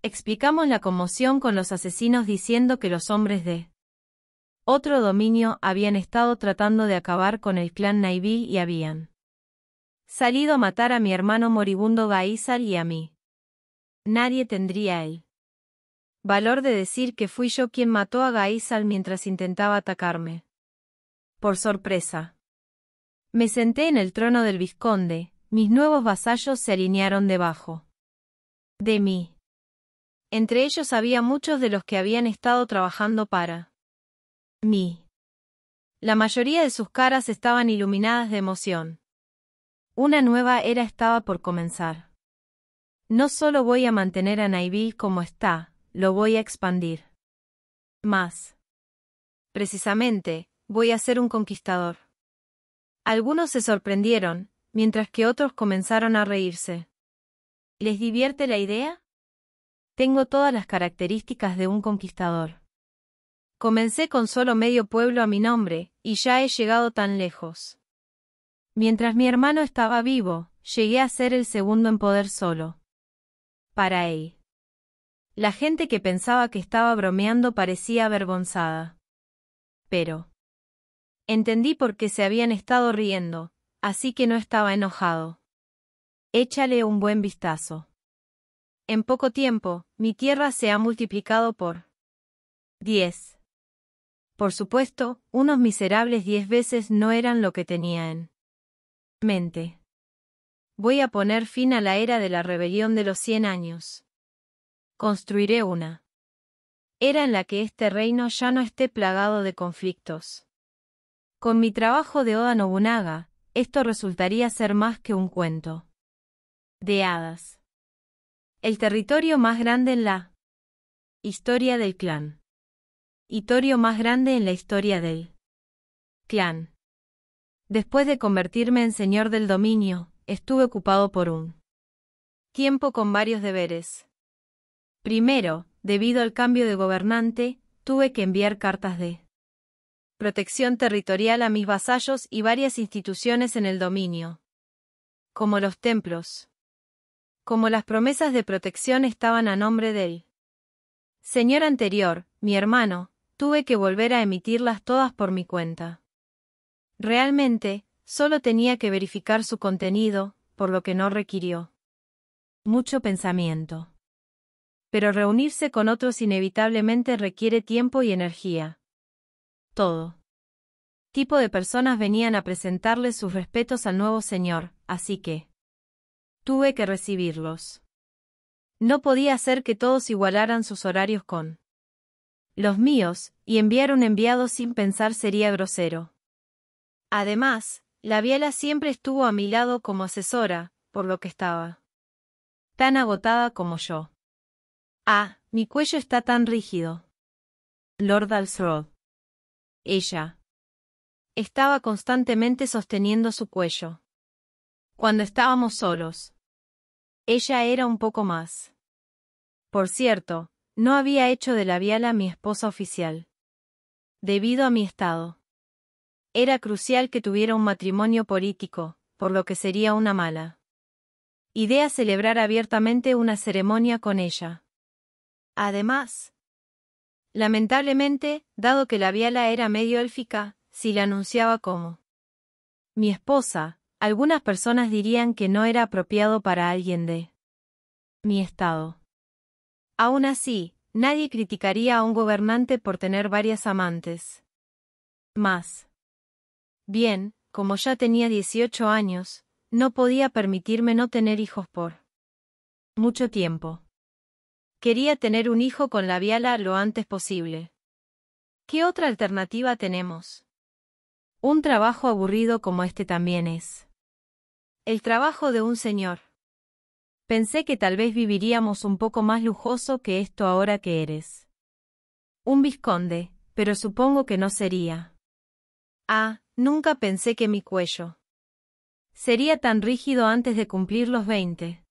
Explicamos la conmoción con los asesinos diciendo que los hombres de otro dominio habían estado tratando de acabar con el clan Naiville y habían salido a matar a mi hermano moribundo Gaisal y a mí nadie tendría el valor de decir que fui yo quien mató a Gaisal mientras intentaba atacarme. Por sorpresa. Me senté en el trono del vizconde, mis nuevos vasallos se alinearon debajo de mí. Entre ellos había muchos de los que habían estado trabajando para mí. La mayoría de sus caras estaban iluminadas de emoción. Una nueva era estaba por comenzar. No solo voy a mantener a Naivil como está, lo voy a expandir. Más. Precisamente, voy a ser un conquistador. Algunos se sorprendieron, mientras que otros comenzaron a reírse. ¿Les divierte la idea? Tengo todas las características de un conquistador. Comencé con solo medio pueblo a mi nombre, y ya he llegado tan lejos. Mientras mi hermano estaba vivo, llegué a ser el segundo en poder solo para él. La gente que pensaba que estaba bromeando parecía avergonzada. Pero entendí por qué se habían estado riendo, así que no estaba enojado. Échale un buen vistazo. En poco tiempo, mi tierra se ha multiplicado por 10. Por supuesto, unos miserables diez veces no eran lo que tenía en mente. Voy a poner fin a la era de la rebelión de los cien años. Construiré una era en la que este reino ya no esté plagado de conflictos. Con mi trabajo de Oda Nobunaga, esto resultaría ser más que un cuento. De hadas. El territorio más grande en la historia del clan. Hitorio más grande en la historia del clan. Después de convertirme en señor del dominio, estuve ocupado por un tiempo con varios deberes. Primero, debido al cambio de gobernante, tuve que enviar cartas de protección territorial a mis vasallos y varias instituciones en el dominio, como los templos. Como las promesas de protección estaban a nombre él. señor anterior, mi hermano, tuve que volver a emitirlas todas por mi cuenta. Realmente, Solo tenía que verificar su contenido, por lo que no requirió mucho pensamiento. Pero reunirse con otros inevitablemente requiere tiempo y energía. Todo tipo de personas venían a presentarle sus respetos al nuevo señor, así que tuve que recibirlos. No podía hacer que todos igualaran sus horarios con los míos, y enviar un enviado sin pensar sería grosero. Además, la Viala siempre estuvo a mi lado como asesora, por lo que estaba tan agotada como yo. Ah, mi cuello está tan rígido. Lord Alsrod. Ella. Estaba constantemente sosteniendo su cuello. Cuando estábamos solos. Ella era un poco más. Por cierto, no había hecho de la viala mi esposa oficial. Debido a mi estado era crucial que tuviera un matrimonio político, por lo que sería una mala idea celebrar abiertamente una ceremonia con ella. Además, lamentablemente, dado que la Viala era medio élfica, si la anunciaba como mi esposa, algunas personas dirían que no era apropiado para alguien de mi estado. Aún así, nadie criticaría a un gobernante por tener varias amantes. Más. Bien, como ya tenía 18 años, no podía permitirme no tener hijos por mucho tiempo. Quería tener un hijo con la Viala lo antes posible. ¿Qué otra alternativa tenemos? Un trabajo aburrido como este también es. El trabajo de un señor. Pensé que tal vez viviríamos un poco más lujoso que esto ahora que eres. Un visconde, pero supongo que no sería. Ah, Nunca pensé que mi cuello sería tan rígido antes de cumplir los veinte.